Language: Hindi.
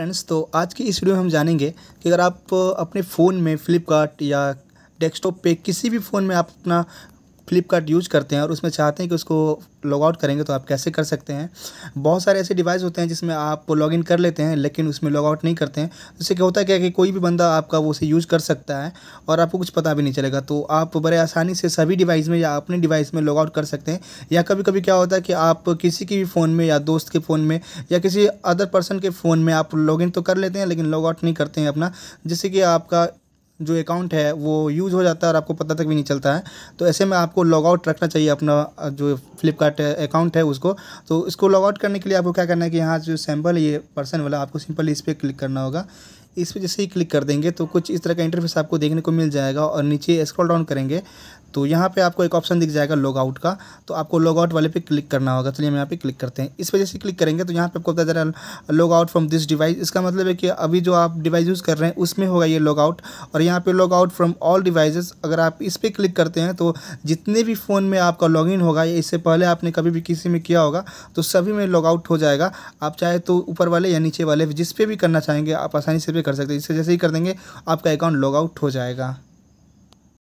फ्रेंड्स तो आज की इस वीडियो में हम जानेंगे कि अगर आप अपने फ़ोन में फ़्लिपकार्ट या डेस्कटॉप पे किसी भी फ़ोन में आप अपना फ्लिपकार्ट यूज़ करते हैं और उसमें चाहते हैं कि उसको लॉग आउट करेंगे तो आप कैसे कर सकते हैं बहुत सारे ऐसे डिवाइस होते हैं जिसमें आप लॉग इन कर लेते हैं लेकिन उसमें लॉग आउट नहीं करते हैं उससे क्या होता है क्या कि कोई भी बंदा आपका वो उसे यूज़ कर सकता है और आपको कुछ पता भी नहीं चलेगा तो आप बड़े आसानी से सभी डिवाइस में या अपने डिवाइस में लॉग आउट कर सकते हैं या कभी कभी क्या होता है कि आप किसी की भी फ़ोन में या दोस्त के फ़ोन में या किसी अदर पर्सन के फ़ोन में आप लॉगिन तो कर लेते हैं लेकिन लॉग आउट नहीं करते हैं अपना जिससे कि आपका जो अकाउंट है वो यूज़ हो जाता है और आपको पता तक भी नहीं चलता है तो ऐसे में आपको लॉगआउट रखना चाहिए अपना जो फ्लिपकार्ट अकाउंट है उसको तो इसको लॉगआउट करने के लिए आपको क्या करना है कि यहाँ जो सैम्पल ये पर्सन वाला आपको सिंपल इस पर क्लिक करना होगा इस पर जैसे ही क्लिक कर देंगे तो कुछ इस तरह का इंटरफेस आपको देखने को मिल जाएगा और नीचे स्क्रॉल डाउन करेंगे तो यहाँ पे आपको एक ऑप्शन दिख जाएगा लॉग आउट का तो आपको लॉग आउट वाले पे क्लिक करना होगा तो चलिए हम यहाँ पे क्लिक करते हैं इस वजह से क्लिक करेंगे तो यहाँ पे आपको रहा है log out from this device इसका मतलब है कि अभी जो आप डिवाइस यूज़ कर रहे हैं उसमें होगा ये लॉग आउट और यहाँ पे log out from all devices अगर आप इस पर क्लिक करते हैं तो जितने भी फ़ोन में आपका इन होगा या इससे पहले आपने कभी भी किसी में किया होगा तो सभी में लॉग आउट हो जाएगा आप चाहे तो ऊपर वाले या नीचे वाले जिस पर भी करना चाहेंगे आप आसानी से भी कर सकते हैं इसे जैसे ही कर देंगे आपका अकाउंट लॉग आउट हो जाएगा